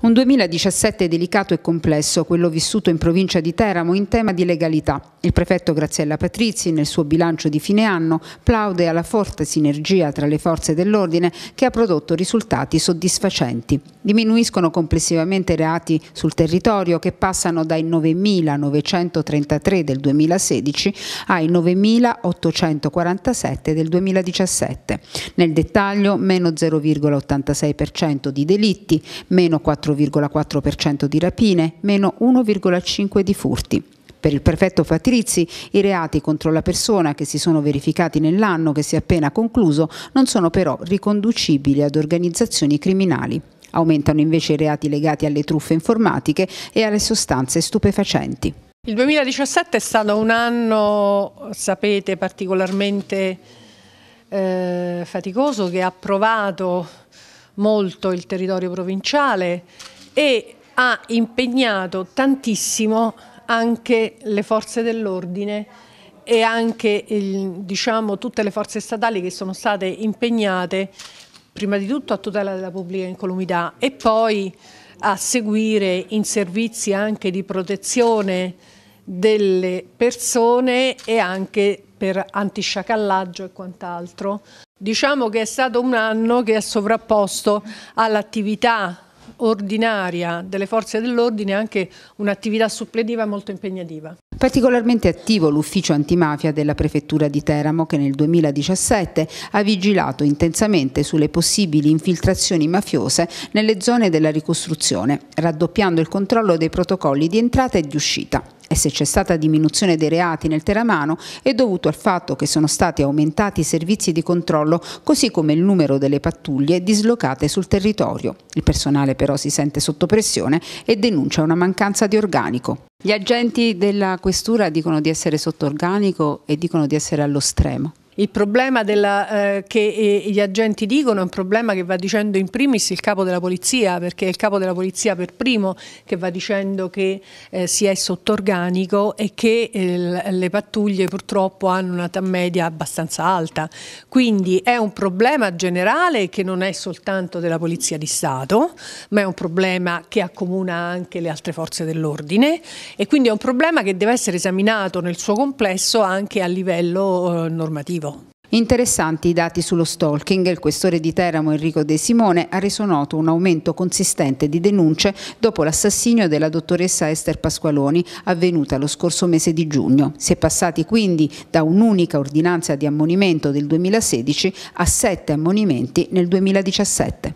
Un 2017 delicato e complesso, quello vissuto in provincia di Teramo in tema di legalità. Il prefetto Graziella Patrizi, nel suo bilancio di fine anno, plaude alla forte sinergia tra le forze dell'ordine che ha prodotto risultati soddisfacenti. Diminuiscono complessivamente i reati sul territorio che passano dai 9.933 del 2016 ai 9.847 del 2017. Nel dettaglio meno 0,86% di delitti, meno 4 4,4% di rapine, meno 1,5% di furti. Per il prefetto Fatrizi, i reati contro la persona che si sono verificati nell'anno che si è appena concluso non sono però riconducibili ad organizzazioni criminali. Aumentano invece i reati legati alle truffe informatiche e alle sostanze stupefacenti. Il 2017 è stato un anno, sapete, particolarmente eh, faticoso che ha provato molto il territorio provinciale, e ha impegnato tantissimo anche le forze dell'ordine e anche il, diciamo, tutte le forze statali che sono state impegnate prima di tutto a tutela della pubblica incolumità e poi a seguire in servizi anche di protezione delle persone e anche per antisciacallaggio e quant'altro. Diciamo che è stato un anno che è sovrapposto all'attività ordinaria delle forze dell'ordine anche un'attività suppletiva molto impegnativa. Particolarmente attivo l'ufficio antimafia della prefettura di Teramo che nel 2017 ha vigilato intensamente sulle possibili infiltrazioni mafiose nelle zone della ricostruzione, raddoppiando il controllo dei protocolli di entrata e di uscita e se c'è stata diminuzione dei reati nel teramano è dovuto al fatto che sono stati aumentati i servizi di controllo così come il numero delle pattuglie dislocate sul territorio. Il personale però si sente sotto pressione e denuncia una mancanza di organico. Gli agenti della questura dicono di essere sotto organico e dicono di essere allo stremo. Il problema della, eh, che eh, gli agenti dicono è un problema che va dicendo in primis il capo della polizia, perché è il capo della polizia per primo che va dicendo che eh, si è sotto organico e che eh, le pattuglie purtroppo hanno una media abbastanza alta. Quindi è un problema generale che non è soltanto della Polizia di Stato, ma è un problema che accomuna anche le altre forze dell'ordine e quindi è un problema che deve essere esaminato nel suo complesso anche a livello eh, normativo motivo. Interessanti i dati sullo stalking, il questore di Teramo Enrico De Simone ha reso noto un aumento consistente di denunce dopo l'assassinio della dottoressa Esther Pasqualoni avvenuta lo scorso mese di giugno. Si è passati quindi da un'unica ordinanza di ammonimento del 2016 a sette ammonimenti nel 2017.